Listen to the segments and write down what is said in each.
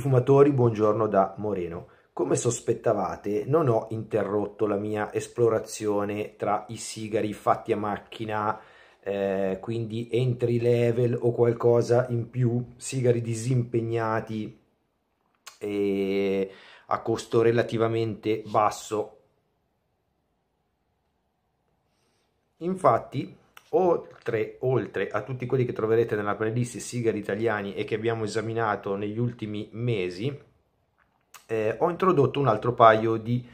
fumatori, buongiorno da Moreno. Come sospettavate, non ho interrotto la mia esplorazione tra i sigari fatti a macchina, eh, quindi entry level o qualcosa in più, sigari disimpegnati e a costo relativamente basso. Infatti, Oltre, oltre, a tutti quelli che troverete nella playlist Sigari Italiani e che abbiamo esaminato negli ultimi mesi, eh, ho introdotto un altro paio di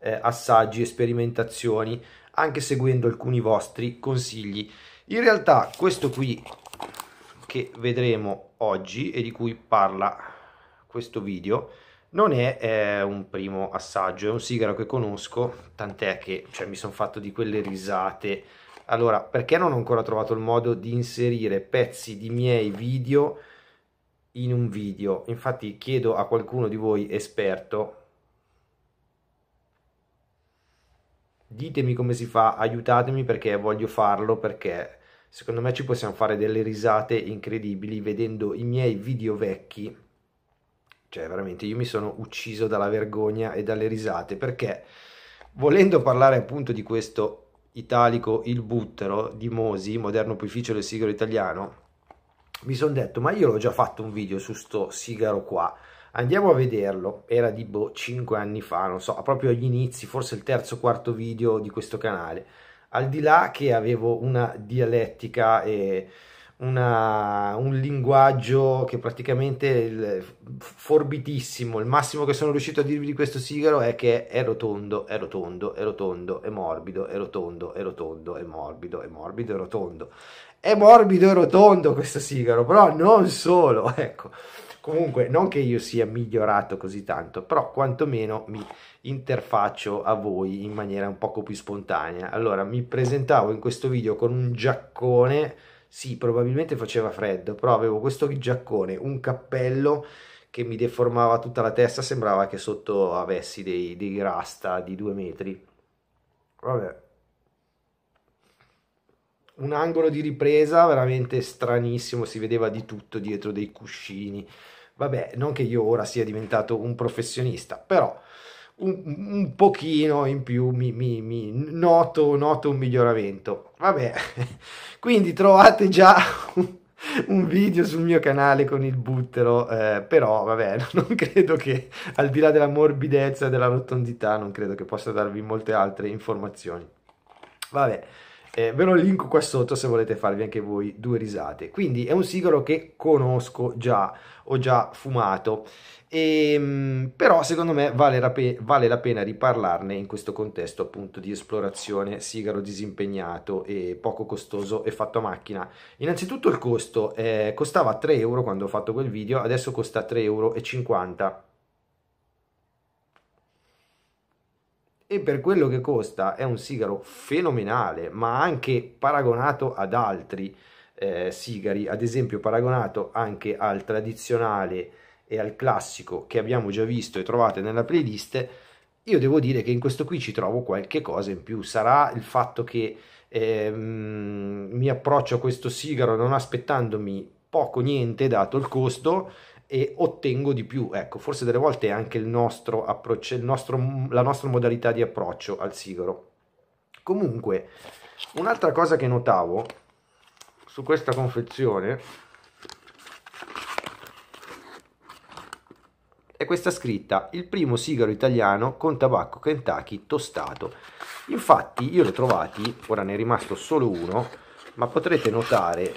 eh, assaggi e sperimentazioni, anche seguendo alcuni vostri consigli. In realtà questo qui che vedremo oggi e di cui parla questo video non è eh, un primo assaggio, è un sigaro che conosco, tant'è che cioè, mi sono fatto di quelle risate allora, perché non ho ancora trovato il modo di inserire pezzi di miei video in un video? Infatti chiedo a qualcuno di voi esperto, ditemi come si fa, aiutatemi perché voglio farlo, perché secondo me ci possiamo fare delle risate incredibili vedendo i miei video vecchi. Cioè, veramente, io mi sono ucciso dalla vergogna e dalle risate perché volendo parlare appunto di questo italico Il Buttero di Mosi, moderno purificio del sigaro italiano, mi sono detto, ma io l'ho già fatto un video su sto sigaro qua, andiamo a vederlo, era di boh, 5 anni fa, non so, proprio agli inizi, forse il terzo o quarto video di questo canale, al di là che avevo una dialettica e una, un linguaggio che praticamente è forbitissimo. Il massimo che sono riuscito a dirvi di questo sigaro è che è rotondo, è rotondo, è rotondo, è morbido, è rotondo, è rotondo, è morbido, è morbido, è rotondo. È morbido e rotondo questo sigaro, però non solo, ecco. Comunque, non che io sia migliorato così tanto, però quantomeno mi interfaccio a voi in maniera un poco più spontanea. Allora, mi presentavo in questo video con un giaccone sì, probabilmente faceva freddo, però avevo questo giaccone, un cappello che mi deformava tutta la testa, sembrava che sotto avessi dei, dei rasta di due metri. Vabbè. Un angolo di ripresa veramente stranissimo, si vedeva di tutto dietro dei cuscini. Vabbè, non che io ora sia diventato un professionista, però un, un pochino in più mi, mi, mi noto, noto un miglioramento. Vabbè, quindi trovate già un video sul mio canale con il buttero, eh, però vabbè, non credo che al di là della morbidezza e della rotondità, non credo che possa darvi molte altre informazioni. Vabbè. Eh, ve lo linko qua sotto se volete farvi anche voi due risate. Quindi è un sigaro che conosco già, ho già fumato, e, ehm, però secondo me vale la, pe- vale la, pena riparlarne in questo contesto appunto di esplorazione, sigaro disimpegnato e poco costoso e fatto a macchina. Innanzitutto il costo, eh, costava 3 euro quando ho fatto quel video, adesso costa 3,50 euro. e per quello che costa è un sigaro fenomenale, ma anche paragonato ad altri eh, sigari, ad esempio paragonato anche al tradizionale e al classico che abbiamo già visto e trovate nella playlist, io devo dire che in questo qui ci trovo qualche cosa in più. Sarà il fatto che eh, mi approccio a questo sigaro non aspettandomi poco niente dato il costo e ottengo di più. Ecco, forse delle volte è anche il nostro approccio, il nostro, la nostra modalità di approccio al sigaro. Comunque, un'altra cosa che notavo su questa confezione è questa scritta, il primo sigaro italiano con tabacco Kentucky tostato. Infatti io l'ho trovati, ora ne è rimasto solo uno, ma potrete notare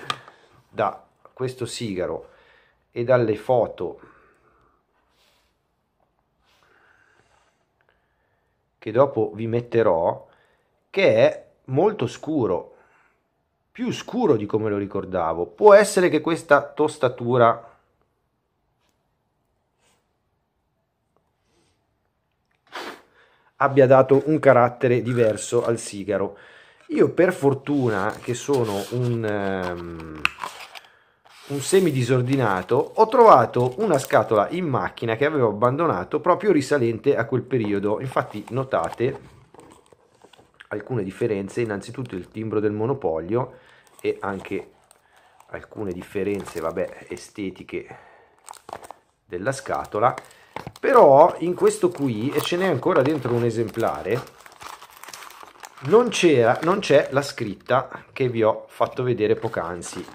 da questo sigaro e dalle foto che dopo vi metterò che è molto scuro più scuro di come lo ricordavo può essere che questa tostatura abbia dato un carattere diverso al sigaro io per fortuna che sono un um, un semi disordinato, ho trovato una scatola in macchina che avevo abbandonato proprio risalente a quel periodo. Infatti notate alcune differenze, innanzitutto il timbro del monopolio e anche alcune differenze, vabbè, estetiche della scatola. Però in questo qui, e ce n'è ancora dentro un esemplare, non c'è la scritta che vi ho fatto vedere poc'anzi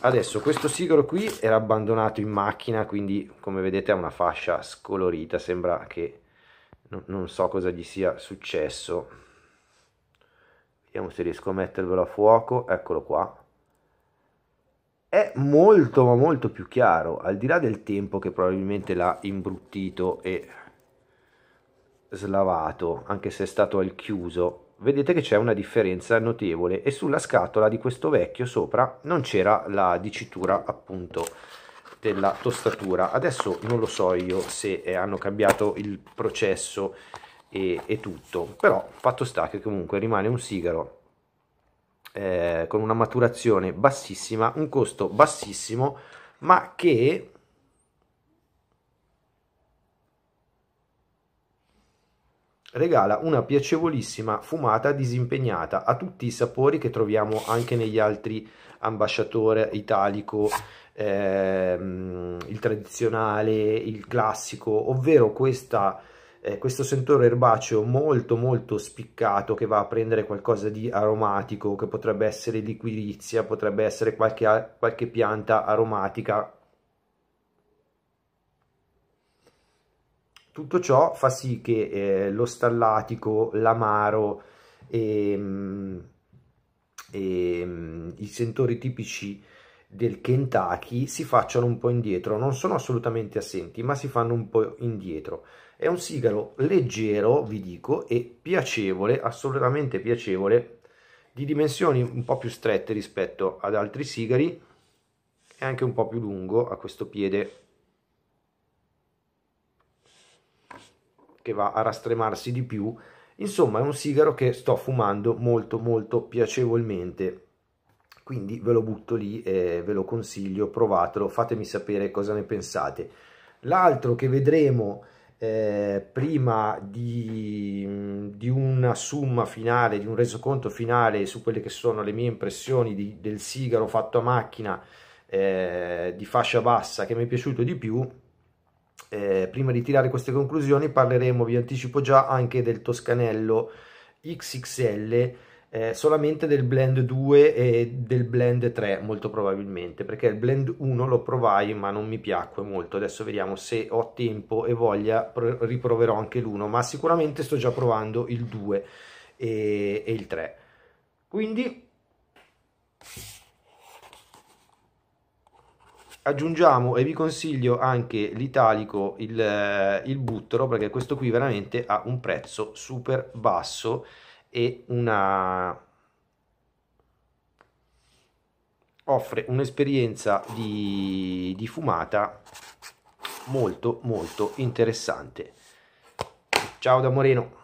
Adesso questo sigaro qui era abbandonato in macchina, quindi come vedete ha una fascia scolorita, sembra che non, non so cosa gli sia successo. Vediamo se riesco a mettervelo a fuoco, eccolo qua. È molto ma molto più chiaro, al di là del tempo che probabilmente l'ha imbruttito e slavato, anche se è stato al chiuso vedete che c'è una differenza notevole e sulla scatola di questo vecchio sopra non c'era la dicitura appunto della tostatura adesso non lo so io se eh, hanno cambiato il processo e, e, tutto però fatto sta che comunque rimane un sigaro eh, con una maturazione bassissima un costo bassissimo ma che regala una piacevolissima fumata disimpegnata a tutti i sapori che troviamo anche negli altri ambasciatore italico, ehm, il tradizionale, il classico, ovvero questa, eh, questo sentore erbaceo molto molto spiccato che va a prendere qualcosa di aromatico, che potrebbe essere liquirizia, potrebbe essere qualche, qualche pianta aromatica Tutto ciò fa sì che eh, lo stallatico, l'amaro e, ehm, e ehm, i sentori tipici del Kentucky si facciano un po' indietro, non sono assolutamente assenti, ma si fanno un po' indietro. È un sigaro leggero, vi dico, e piacevole, assolutamente piacevole, di dimensioni un po' più strette rispetto ad altri sigari e anche un po' più lungo a questo piede che va a rastremarsi di più. Insomma, è un sigaro che sto fumando molto molto piacevolmente. Quindi ve lo butto lì e ve lo consiglio, provatelo, fatemi sapere cosa ne pensate. L'altro che vedremo eh, prima di, di, una summa finale, di un resoconto finale su quelle che sono le mie impressioni di, del sigaro fatto a macchina eh, di fascia bassa che mi è piaciuto di più, eh, prima di tirare queste conclusioni parleremo, vi anticipo già, anche del Toscanello XXL, eh, solamente del blend 2 e del blend 3 molto probabilmente, perché il blend 1 lo provai ma non mi piacque molto, adesso vediamo se ho tempo e voglia riproverò anche l'1, ma sicuramente sto già provando il 2 e, e il 3. Quindi aggiungiamo e vi consiglio anche l'italico, il, eh, il buttero, perché questo qui veramente ha un prezzo super basso e una, offre un'esperienza di, di, fumata molto molto interessante ciao da Moreno